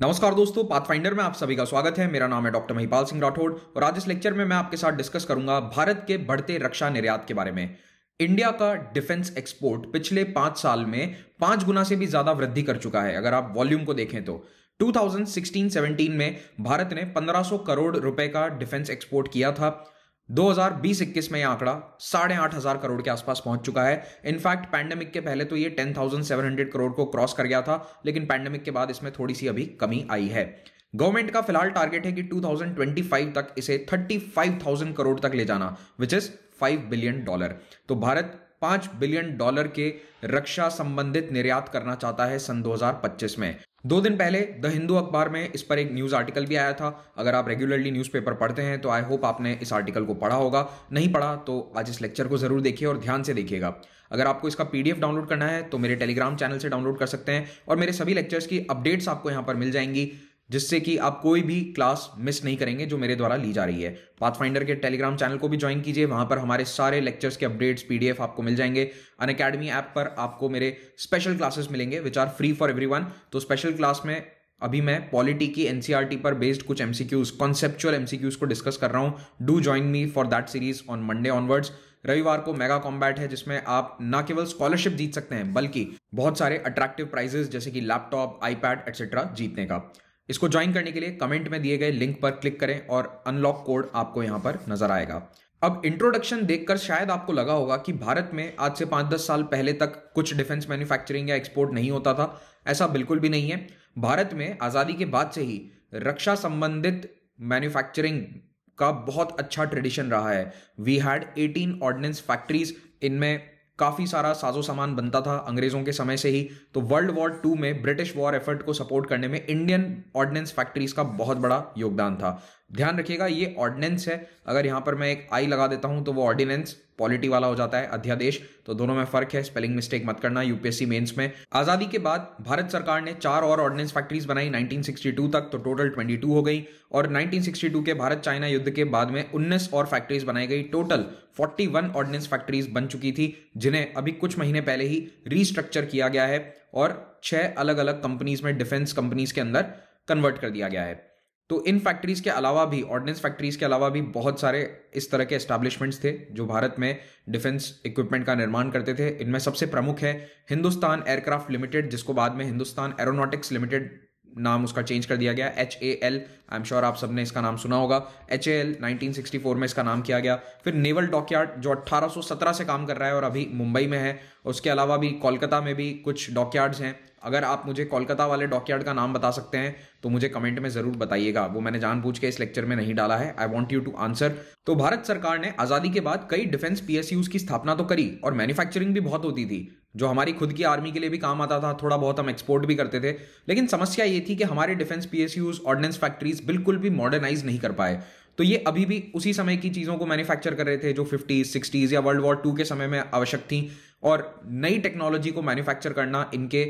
नमस्कार दोस्तों पाथफाइंडर में आप सभी का स्वागत है मेरा नाम है डॉक्टर महिपाल सिंह राठौड़ और आज इस लेक्चर में मैं आपके साथ डिस्कस करूंगा भारत के बढ़ते रक्षा निर्यात के बारे में इंडिया का डिफेंस एक्सपोर्ट पिछले पांच साल में पांच गुना से भी ज्यादा वृद्धि कर चुका है अगर आप वॉल्यूम को देखें तो 2016-17 में भारत ने 1500 करोड़ रुपए का डिफेंस एक्सपोर्ट किया था बीस इक्कीस में यह आंकड़ा साढ़े आठ हजार करोड़ के आसपास पहुंच चुका है इनफैक्ट पैंडेमिक के पहले तो ये 10,700 करोड़ को क्रॉस कर गया था लेकिन पैंडेमिक के बाद इसमें थोड़ी सी अभी कमी आई है गवर्नमेंट का फिलहाल टारगेट है कि 2025 तक इसे 35,000 करोड़ तक ले जाना विच इज 5 बिलियन डॉलर तो भारत पांच बिलियन डॉलर के रक्षा संबंधित निर्यात करना चाहता है सन 2025 में दो दिन पहले द हिंदू अखबार में इस पर एक न्यूज़ आर्टिकल भी आया था अगर आप रेगुलरली न्यूज़पेपर पढ़ते हैं तो आई होप आपने इस आर्टिकल को पढ़ा होगा नहीं पढ़ा तो आज इस लेक्चर को ज़रूर देखिए और ध्यान से देखिएगा अगर आपको इसका पीडीएफ डाउनलोड करना है तो मेरे टेलीग्राम चैनल से डाउनलोड कर सकते हैं और मेरे सभी लेक्चर्स की अपडेट्स आपको यहाँ पर मिल जाएंगी जिससे कि आप कोई भी क्लास मिस नहीं करेंगे जो मेरे द्वारा ली जा रही है पाथफाइंडर के टेलीग्राम चैनल को भी ज्वाइन कीजिए वहां पर हमारे सारे लेक्चर्स के अपडेट्स पीडीएफ आपको मिल जाएंगे अन अकेडमी ऐप पर आपको मेरे स्पेशल क्लासेस मिलेंगे which are free for every तो स्पेशल क्लास में अभी मैं पॉलिटी की एनसीआरटी e पर बेस्ड कुछ एमसीक्यूज कॉन्सेप्चुअल एमसीक्यूज को डिस्कस कर रहा हूं do join me for that series on Monday onwards रविवार को मेगा कॉम्बैट है जिसमें आप न केवल स्कॉलरशिप जीत सकते हैं बल्कि बहुत सारे अट्रैक्टिव प्राइजेस जैसे कि लैपटॉप आईपैड एक्सेट्रा जीतने का इसको ज्वाइन करने के लिए कमेंट में दिए गए लिंक पर क्लिक करें और अनलॉक कोड आपको यहाँ पर नजर आएगा अब इंट्रोडक्शन देखकर शायद आपको लगा होगा कि भारत में आज से पांच दस साल पहले तक कुछ डिफेंस मैन्युफैक्चरिंग या एक्सपोर्ट नहीं होता था ऐसा बिल्कुल भी नहीं है भारत में आज़ादी के बाद से ही रक्षा संबंधित मैन्युफैक्चरिंग का बहुत अच्छा ट्रेडिशन रहा है वी हैड 18 ऑर्डिनेंस फैक्ट्रीज इनमें काफ़ी सारा साजो सामान बनता था अंग्रेज़ों के समय से ही तो वर्ल्ड वॉर टू में ब्रिटिश वॉर एफर्ट को सपोर्ट करने में इंडियन ऑर्डिनेंस फैक्ट्रीज का बहुत बड़ा योगदान था ध्यान रखिएगा ये ऑर्डिनेंस है अगर यहाँ पर मैं एक आई लगा देता हूँ तो वो ऑर्डिनेंस पॉलिटी वाला हो जाता है अध्यादेश तो दोनों में फर्क है स्पेलिंग मिस्टेक मत करना यूपीएससी मेंस में आजादी के बाद भारत सरकार ने चार और ऑर्डिनेंस फैक्ट्रीज बनाई 1962 तक तो टोटल 22 हो गई और 1962 के भारत चाइना युद्ध के बाद में उन्नीस और फैक्ट्रीज बनाई गई टोटल 41 ऑर्डिनेंस फैक्ट्रीज बन चुकी थी जिन्हें अभी कुछ महीने पहले ही रीस्ट्रक्चर किया गया है और छह अलग अलग कंपनीज में डिफेंस कंपनीज के अंदर कन्वर्ट कर दिया गया है तो इन फैक्ट्रीज के अलावा भी ऑर्डिनेंस फैक्ट्रीज के अलावा भी बहुत सारे इस तरह के एस्टैब्लिशमेंट्स थे जो भारत में डिफेंस इक्विपमेंट का निर्माण करते थे इनमें सबसे प्रमुख है हिंदुस्तान एयरक्राफ्ट लिमिटेड जिसको बाद में हिंदुस्तान एरोनॉटिक्स लिमिटेड नाम उसका चेंज कर दिया गया H A L I am sure आप सबने इसका नाम सुना होगा H A L nineteen sixty four में इसका नाम किया गया फिर नेवल डॉकयार्ड जो सत्रह से काम कर रहा है और अभी मुंबई में है उसके अलावा भी कोलकाता में भी कुछ डॉकयार्ड्स हैं अगर आप मुझे कोलकाता वाले डॉकयार्ड का नाम बता सकते हैं तो मुझे कमेंट में जरूर बताइएगा वो मैंने जानबूझ के इस लेक्चर में नहीं डाला है I want you to answer तो भारत सरकार ने आजादी के बाद कई डिफेंस पीएसयूज की स्थापना तो करी और मैन्युफैक्चरिंग भी बहुत होती थी जो हमारी खुद की आर्मी के लिए भी काम आता था थोड़ा बहुत हम एक्सपोर्ट भी करते थे लेकिन समस्या ये थी कि हमारे defence PSUs ordnance factories बिल्कुल भी मॉडर्नाइज नहीं कर पाए तो ये अभी भी उसी समय की चीज़ों को मैन्युफैक्चर कर रहे थे जो फिफ्टीज सिक्सटीज़ या वर्ल्ड वॉर टू के समय में आवश्यक थी और नई टेक्नोलॉजी को मैन्युफैक्चर करना इनके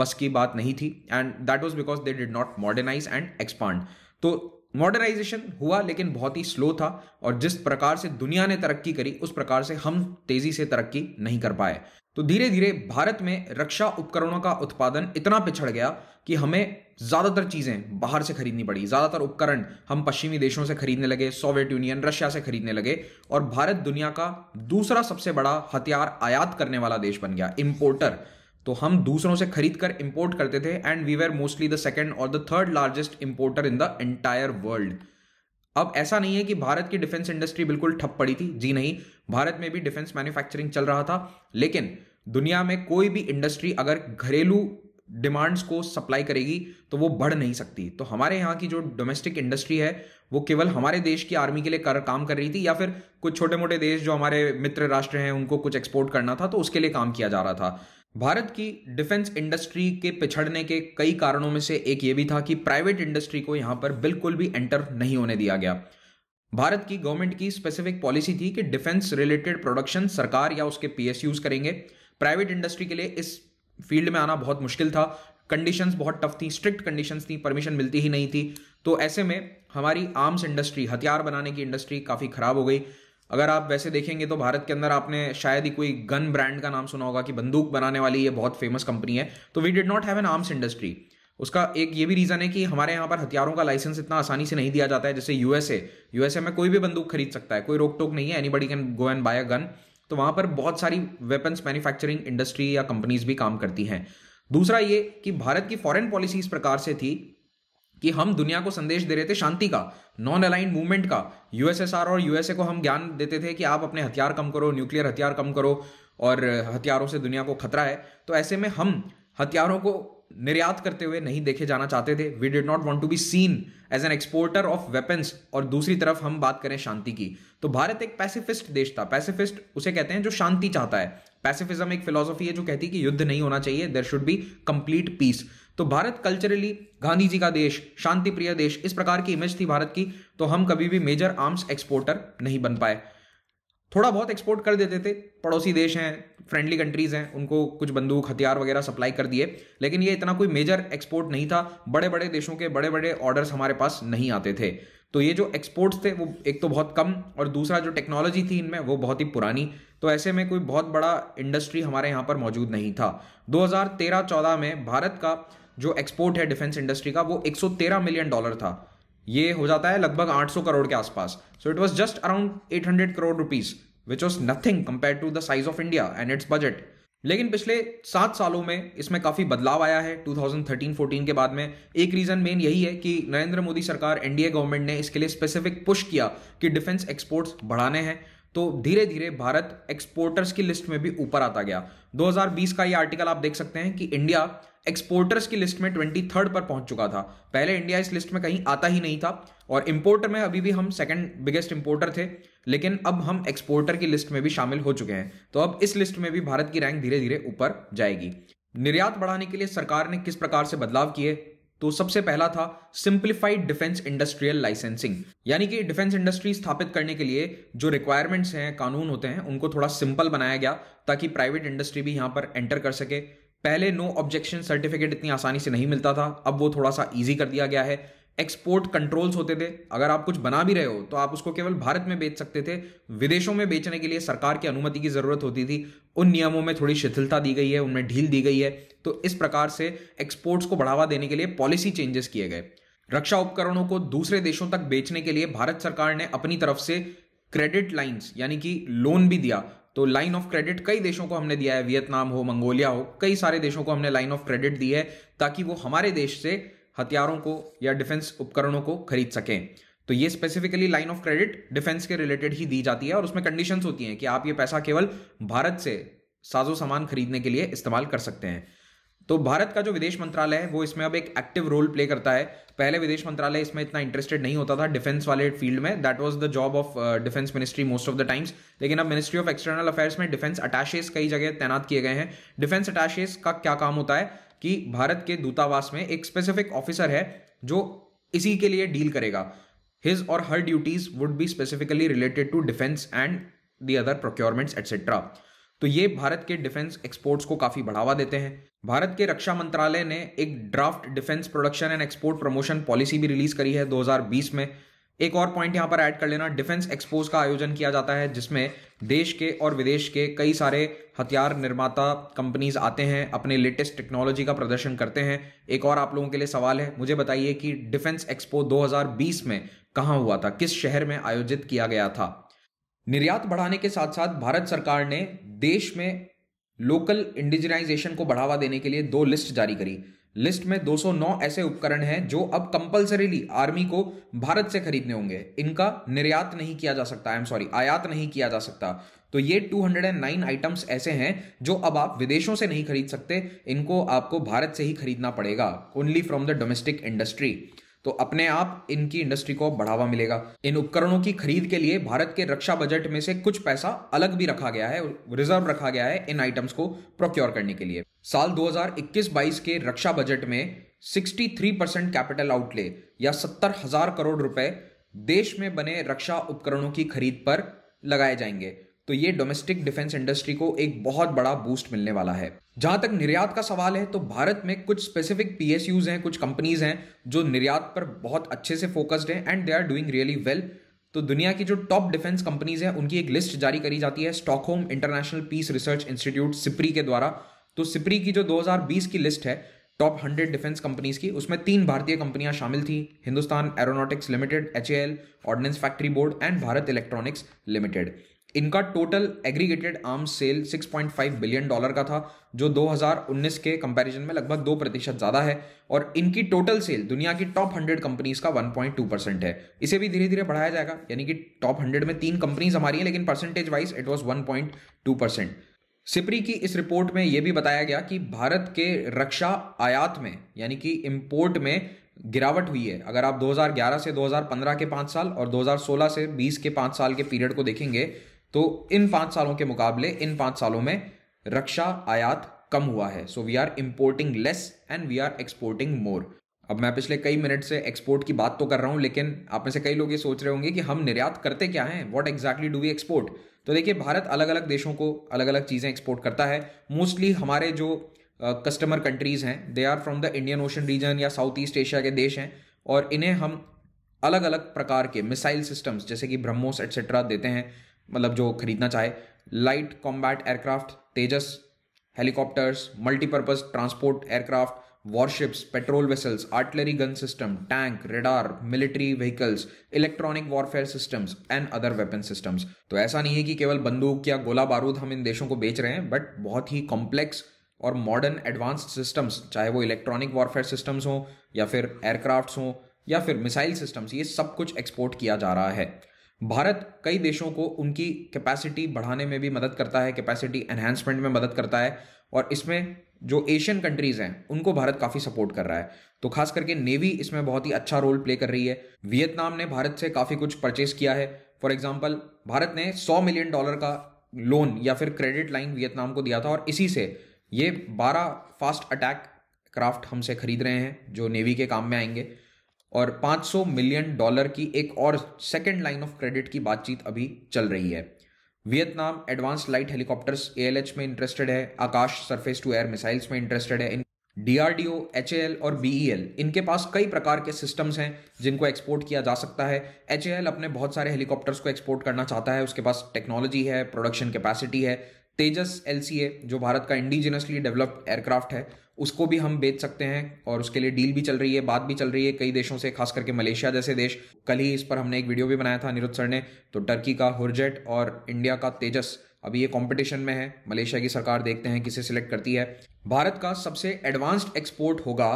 बस की बात नहीं थी and that was because they did not modernise and expand तो मॉडर्नाइजेशन हुआ लेकिन बहुत ही स्लो था और जिस प्रकार से दुनिया ने तरक्की करी उस प्रकार से हम तेजी से तरक्की नहीं कर पाए तो धीरे धीरे भारत में रक्षा उपकरणों का उत्पादन इतना पिछड़ गया कि हमें ज़्यादातर चीज़ें बाहर से खरीदनी पड़ी ज़्यादातर उपकरण हम पश्चिमी देशों से खरीदने लगे सोवियत यूनियन रशिया से खरीदने लगे और भारत दुनिया का दूसरा सबसे बड़ा हथियार आयात करने वाला देश बन गया इंपोर्टर तो हम दूसरों से खरीद कर इंपोर्ट करते थे and we were mostly the second और the third largest importer in the entire world अब ऐसा नहीं है कि भारत की डिफेंस इंडस्ट्री बिल्कुल ठप पड़ी थी जी नहीं भारत में भी डिफेंस मैन्युफैक्चरिंग चल रहा था लेकिन दुनिया में कोई भी इंडस्ट्री अगर घरेलू डिमांड्स को सप्लाई करेगी तो वो बढ़ नहीं सकती तो हमारे यहाँ की जो डोमेस्टिक इंडस्ट्री है वो केवल हमारे देश की आर्मी के लिए कर काम कर रही थी या फिर कुछ छोटे मोटे देश जो हमारे मित्र राष्ट्र हैं उनको कुछ एक्सपोर्ट करना था तो उसके लिए काम किया जा रहा था भारत की डिफेंस इंडस्ट्री के पिछड़ने के कई कारणों में से एक ये भी था कि प्राइवेट इंडस्ट्री को यहाँ पर बिल्कुल भी एंटर नहीं होने दिया गया भारत की गवर्नमेंट की स्पेसिफिक पॉलिसी थी कि डिफेंस रिलेटेड प्रोडक्शन सरकार या उसके पीएसयूज करेंगे प्राइवेट इंडस्ट्री के लिए इस फील्ड में आना बहुत मुश्किल था कंडीशंस बहुत टफ थी स्ट्रिक्ट कंडीशंस थी परमिशन मिलती ही नहीं थी तो ऐसे में हमारी आर्म्स इंडस्ट्री हथियार बनाने की इंडस्ट्री काफ़ी ख़राब हो गई अगर आप वैसे देखेंगे तो भारत के अंदर आपने शायद ही कोई गन ब्रांड का नाम सुना होगा कि बंदूक बनाने वाली ये बहुत फेमस कंपनी है तो we did not have an arms industry उसका एक ये भी रीज़न है कि हमारे यहाँ पर हथियारों का लाइसेंस इतना आसानी से नहीं दिया जाता है जैसे यूएसए यूएसए में कोई भी बंदूक खरीद सकता है कोई रोक टोक नहीं है anybody can go and buy a gun तो वहां पर बहुत सारी वेपन्स मैन्युफैक्चरिंग इंडस्ट्री या कंपनीज भी काम करती हैं दूसरा ये कि भारत की फॉरेन पॉलिसी इस प्रकार से थी कि हम दुनिया को संदेश दे रहे थे शांति का नॉन अलाइंड मूवमेंट का यूएसएसआर और यूएसए को हम ज्ञान देते थे कि आप अपने हथियार कम करो न्यूक्लियर हथियार कम करो और हथियारों से दुनिया को खतरा है तो ऐसे में हम हथियारों को निर्यात करते हुए नहीं देखे जाना चाहते थे we did not want to be seen as an exporter of weapons और दूसरी तरफ हम बात करें शांति की तो भारत एक पैसिफिस्ट देश था पैसिफिस्ट उसे कहते हैं जो शांति चाहता है पैसिफिज्म एक फिलोसॉफी है जो कहती है कि युद्ध नहीं होना चाहिए there should be complete peace तो भारत कल्चरली गांधी जी का देश शांति प्रिय देश इस प्रकार की इमेज थी भारत की तो हम कभी भी मेजर आर्म्स एक्सपोर्टर नहीं बन पाए थोड़ा बहुत एक्सपोर्ट कर देते थे पड़ोसी देश हैं फ्रेंडली कंट्रीज हैं उनको कुछ बंदूक हथियार वगैरह सप्लाई कर दिए लेकिन ये इतना कोई मेजर एक्सपोर्ट नहीं था बड़े बड़े देशों के बड़े बड़े ऑर्डर्स हमारे पास नहीं आते थे तो ये जो एक्सपोर्ट्स थे वो एक तो बहुत कम और दूसरा जो टेक्नोलॉजी थी इनमें वो बहुत ही पुरानी तो ऐसे में कोई बहुत बड़ा इंडस्ट्री हमारे यहाँ पर मौजूद नहीं था 2013-14 में भारत का जो एक्सपोर्ट है डिफेंस इंडस्ट्री का वो 113 मिलियन डॉलर था ये हो जाता है लगभग 800 करोड़ के आसपास so it was just around 800 crore rupees which was nothing compare to the size of India and its budget लेकिन पिछले सात सालों में इसमें काफ़ी बदलाव आया है 2013-14 के बाद में एक रीज़न मेन यही है कि नरेंद्र मोदी सरकार एनडीए गवर्नमेंट ने इसके लिए स्पेसिफिक पुश किया कि डिफेंस एक्सपोर्ट्स बढ़ाने हैं तो धीरे धीरे भारत एक्सपोर्टर्स की लिस्ट में भी ऊपर आता गया 2020 का ये आर्टिकल आप देख सकते हैं कि इंडिया एक्सपोर्टर्स की लिस्ट में ट्वेंटी थर्ड पर पहुंच चुका था पहले इंडिया इस लिस्ट में कहीं आता ही नहीं था और इम्पोर्टर में अभी भी हम सेकंड बिगेस्ट इंपोर्टर थे लेकिन अब हम एक्सपोर्टर की लिस्ट में भी शामिल हो चुके हैं तो अब इस लिस्ट में भी भारत की रैंक धीरे धीरे ऊपर जाएगी निर्यात बढ़ाने के लिए सरकार ने किस प्रकार से बदलाव किए तो सबसे पहला था सिंप्लीफाइड डिफेंस इंडस्ट्रियल लाइसेंसिंग यानी कि डिफेंस इंडस्ट्री स्थापित करने के लिए जो रिक्वायरमेंट्स हैं कानून होते हैं उनको थोड़ा सिंपल बनाया गया ताकि प्राइवेट इंडस्ट्री भी यहां पर एंटर कर सके पहले नो ऑब्जेक्शन सर्टिफिकेट इतनी आसानी से नहीं मिलता था अब वो थोड़ा सा ईजी कर दिया गया है एक्सपोर्ट कंट्रोल्स होते थे अगर आप कुछ बना भी रहे हो तो आप उसको केवल भारत में बेच सकते थे विदेशों में बेचने के लिए सरकार की अनुमति की ज़रूरत होती थी उन नियमों में थोड़ी शिथिलता दी गई है उनमें ढील दी गई है तो इस प्रकार से एक्सपोर्ट्स को बढ़ावा देने के लिए पॉलिसी चेंजेस किए गए रक्षा उपकरणों को दूसरे देशों तक बेचने के लिए भारत सरकार ने अपनी तरफ से क्रेडिट लाइंस यानी कि लोन भी दिया तो लाइन ऑफ क्रेडिट कई देशों को हमने दिया है वियतनाम हो मंगोलिया हो कई सारे देशों को हमने लाइन ऑफ क्रेडिट दी है ताकि वो हमारे देश से हथियारों को या डिफेंस उपकरणों को खरीद सकें तो ये specifically line of credit defence के रिलेटेड ही दी जाती है और उसमें कंडीशंस होती हैं कि आप ये पैसा केवल भारत से साजो सामान खरीदने के लिए इस्तेमाल कर सकते हैं तो भारत का जो विदेश मंत्रालय है वो इसमें अब एक एक्टिव रोल प्ले करता है पहले विदेश मंत्रालय इसमें इतना इंटरेस्टेड नहीं होता था डिफेंस वाले फील्ड में that was the job of defence ministry most of the times लेकिन अब मिनिस्ट्री ऑफ एक्सटर्नल अफेयर्स में डिफेंस अटैशेस कई जगह तैनात किए गए हैं डिफेंस अटैशेज का क्या काम होता है कि भारत के दूतावास में एक स्पेसिफिक ऑफिसर है जो इसी के लिए डील करेगा हिज और her duties would be specifically related to defence and the other procurements etcetera तो ये भारत के डिफेंस एक्सपोर्ट्स को काफी बढ़ावा देते हैं भारत के रक्षा मंत्रालय ने एक draft defence production and export promotion policy भी रिलीज करी है 2020 में एक और पॉइंट यहां पर ऐड कर लेना डिफेंस एक्सपोज का आयोजन किया जाता है जिसमें देश के और विदेश के कई सारे हथियार निर्माता कंपनीज आते हैं अपने लेटेस्ट टेक्नोलॉजी का प्रदर्शन करते हैं एक और आप लोगों के लिए सवाल है मुझे बताइए कि डिफेंस एक्सपो 2020 में कहा हुआ था किस शहर में आयोजित किया गया था निर्यात बढ़ाने के साथ साथ भारत सरकार ने देश में लोकल इंडिजनाइजेशन को बढ़ावा देने के लिए दो लिस्ट जारी करी लिस्ट में 209 ऐसे उपकरण हैं जो अब कंपलसरीली आर्मी को भारत से खरीदने होंगे इनका निर्यात नहीं किया जा सकता आई एम सॉरी आयात नहीं किया जा सकता तो ये 209 आइटम्स ऐसे हैं जो अब आप विदेशों से नहीं खरीद सकते इनको आपको भारत से ही खरीदना पड़ेगा only from the domestic industry तो अपने आप इनकी इंडस्ट्री को बढ़ावा मिलेगा इन उपकरणों की खरीद के लिए भारत के रक्षा बजट में से कुछ पैसा अलग भी रखा गया है रिजर्व रखा गया है इन आइटम्स को प्रोक्योर करने के लिए साल 2021-22 के रक्षा बजट में 63 परसेंट कैपिटल आउटले या सत्तर हजार करोड़ रुपए देश में बने रक्षा उपकरणों की खरीद पर लगाए जाएंगे तो ये डोमेस्टिक डिफेंस इंडस्ट्री को एक बहुत बड़ा बूस्ट मिलने वाला है जहाँ तक निर्यात का सवाल है तो भारत में कुछ स्पेसिफिक पी हैं कुछ कंपनीज हैं जो निर्यात पर बहुत अच्छे से फोकस्ड हैं and they are doing really well तो दुनिया की जो टॉप डिफेंस कंपनीज हैं उनकी एक लिस्ट जारी करी जाती है Stockholm International Peace Research Institute SIPRI के द्वारा तो सिप्री की जो 2020 की लिस्ट है टॉप 100 डिफेंस कंपनीज की उसमें तीन भारतीय कंपनियां शामिल थी Hindustan aeronautics limited H ordnance factory board and Bharat electronics limited इनका total aggregated arm sale 6.5 billion dollar का था जो 2019 के कंपैरिजन में लगभग दो प्रतिशत ज़्यादा है और इनकी टोटल सेल दुनिया की टॉप 100 कंपनीज का 1.2 परसेंट है इसे भी धीरे धीरे बढ़ाया जाएगा यानी कि टॉप 100 में तीन कंपनीज हमारी हैं लेकिन percentage wise it was one percent SIPRI की इस रिपोर्ट में यह भी बताया गया कि भारत के रक्षा आयात में यानी कि इम्पोर्ट में गिरावट हुई है अगर आप 2011 से 2015 के पांच साल और 2016 से 20 के पांच साल के पीरियड को देखेंगे तो इन पांच सालों के मुकाबले इन पांच सालों में रक्षा आयात कम हुआ है so we are importing less and we are exporting more अब मैं पिछले कई मिनट से एक्सपोर्ट की बात तो कर रहा हूं लेकिन आप में से कई लोग ये सोच रहे होंगे कि हम निर्यात करते क्या हैं what exactly do we export तो देखिए भारत अलग अलग देशों को अलग अलग चीज़ें एक्सपोर्ट करता है मोस्टली हमारे जो कस्टमर कंट्रीज़ हैं they are from the Indian ocean region या साउथ ईस्ट एशिया के देश हैं और इन्हें हम अलग अलग प्रकार के मिसाइल सिस्टम्स जैसे कि ब्रह्मोस एट्सेट्रा देते हैं मतलब जो खरीदना चाहे light combat aircraft Tejas helicopters multipurpose transport aircraft warships patrol vessels artillery gun system tank radar military vehicles electronic warfare systems and other weapon systems तो ऐसा नहीं है कि केवल बंदूक या गोला बारूद हम इन देशों को बेच रहे हैं बट बहुत ही कॉम्प्लेक्स और मॉडर्न एडवांस्ड सिस्टम्स चाहे वो इलेक्ट्रॉनिक वॉरफेयर सिस्टम्स हों या फिर एयरक्राफ्ट हों या फिर मिसाइल सिस्टम्स ये सब कुछ एक्सपोर्ट किया जा रहा है भारत कई देशों को उनकी कैपेसिटी बढ़ाने में भी मदद करता है कैपेसिटी एनहेंसमेंट में मदद करता है और इसमें जो एशियन कंट्रीज़ हैं उनको भारत काफ़ी सपोर्ट कर रहा है तो खास करके नेवी इसमें बहुत ही अच्छा रोल प्ले कर रही है वियतनाम ने भारत से काफ़ी कुछ परचेस किया है फॉर एग्जाम्पल भारत ने सौ मिलियन डॉलर का लोन या फिर क्रेडिट लाइन वियतनाम को दिया था और इसी से ये बारह फास्ट अटैक क्राफ्ट हमसे खरीद रहे हैं जो नेवी के काम में आएंगे और 500 मिलियन डॉलर की एक और सेकेंड लाइन ऑफ क्रेडिट की बातचीत अभी चल रही है Vietnam advance light helicopters ALH में इंटरेस्टेड है Akash surface to air missiles में इंटरेस्टेड है इन डीआरडीओ एच और बीईएल e इनके पास कई प्रकार के सिस्टम्स हैं जिनको एक्सपोर्ट किया जा सकता है एच अपने बहुत सारे हेलीकॉप्टर्स को एक्सपोर्ट करना चाहता है उसके पास टेक्नोलॉजी है प्रोडक्शन कैपेसिटी है तेजस एल जो भारत का इंडिजिनसली डेवलप्ड एयरक्राफ्ट है उसको भी हम बेच सकते हैं और उसके लिए डील भी चल रही है बात भी चल रही है कई देशों से खास करके मलेशिया जैसे देश कल ही इस पर हमने एक वीडियो भी बनाया था अनिरुद्ध सर ने तो टर्की का हुरजेट और इंडिया का तेजस अभी ये कंपटीशन में है मलेशिया की सरकार देखते हैं किसे सिलेक्ट करती है भारत का सबसे एडवांस्ड एक्सपोर्ट होगा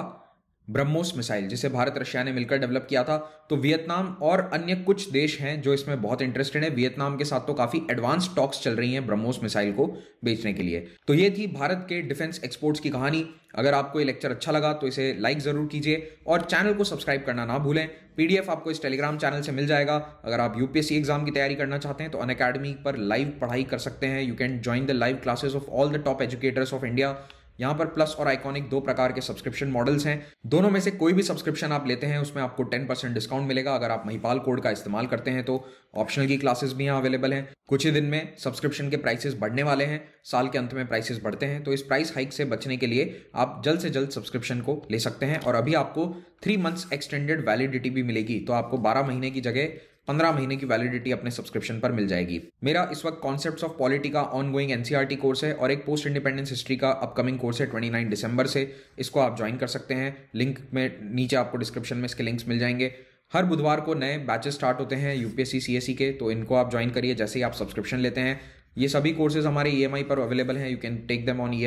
ब्रह्मोस मिसाइल जिसे भारत रशिया ने मिलकर डेवलप किया था तो वियतनाम और अन्य कुछ देश हैं जो इसमें बहुत इंटरेस्टेड हैं वियतनाम के साथ तो काफी एडवांस टॉक्स चल रही हैं ब्रह्मोस मिसाइल को बेचने के लिए तो ये थी भारत के डिफेंस एक्सपोर्ट्स की कहानी अगर आपको ये लेक्चर अच्छा लगा तो इसे लाइक जरूर कीजिए और चैनल को सब्सक्राइब करना ना भूलें पीडीएफ आपको इस टेलीग्राम चैनल से मिल जाएगा अगर आप यूपीएससी एग्जाम की तैयारी करना चाहते हैं तो अन पर लाइव पढ़ाई कर सकते हैं you can join the live classes of all the top educators of India यहाँ पर प्लस और आइकॉनिक दो प्रकार के सब्सक्रिप्शन मॉडल्स हैं दोनों में से कोई भी सब्सक्रिप्शन आप लेते हैं उसमें आपको टेन परसेंट डिस्काउंट मिलेगा अगर आप महिपाल कोड का इस्तेमाल करते हैं तो ऑप्शनल की क्लासेस भी यहाँ अवेलेबल हैं कुछ ही दिन में सब्सक्रिप्शन के प्राइसेस बढ़ने वाले हैं साल के अंत में प्राइसेस बढ़ते हैं तो इस प्राइस हाइक से बचने के लिए आप जल्द से जल्द सब्सक्रिप्शन को ले सकते हैं और अभी आपको थ्री मंथ्स एक्सटेंडेड वैलिडिटी भी मिलेगी तो आपको बारह महीने की जगह पंद्रह महीने की वैलिडिटी अपने सब्सक्रिप्शन पर मिल जाएगी मेरा इस वक्त कॉन्सेप्ट ऑफ पॉलिटी का ऑन गोइंग एनसीआरटी कोर्स है और एक पोस्ट इंडिपेंडेंस हिस्ट्री का अपकमिंग कोर्स है ट्वेंटी नाइन दिसंबर से इसको आप ज्वाइन कर सकते हैं लिंक में नीचे आपको डिस्क्रिप्शन में इसके लिंक्स मिल जाएंगे हर बुधवार को नए बैचेस स्टार्ट होते हैं यूपीएससी सीएससी e के तो इनको आप ज्वाइन करिए जैसे ही आप सब्सक्रिप्शन लेते हैं ये सभी कोर्सेज हमारे ई e पर अवेलेबल हैं you can take them on ई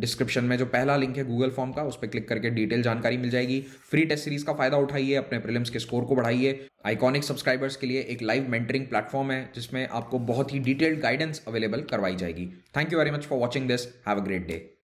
डिस्क्रिप्शन में जो पहला लिंक है गूगल फॉर्म का उस पर क्लिक करके डिटेल जानकारी मिल जाएगी फ्री टेस्ट सीरीज का फायदा उठाइए अपने प्रिलिम्स के स्कोर को बढ़ाइए आइकॉनिक सब्सक्राइबर्स के लिए एक लाइव मेंटरिंग प्लेटफॉर्म है जिसमें आपको बहुत ही डिटेल्ड गाइडेंस अवेलेबल करवाई जाएगी thank you very much for watching this have a great day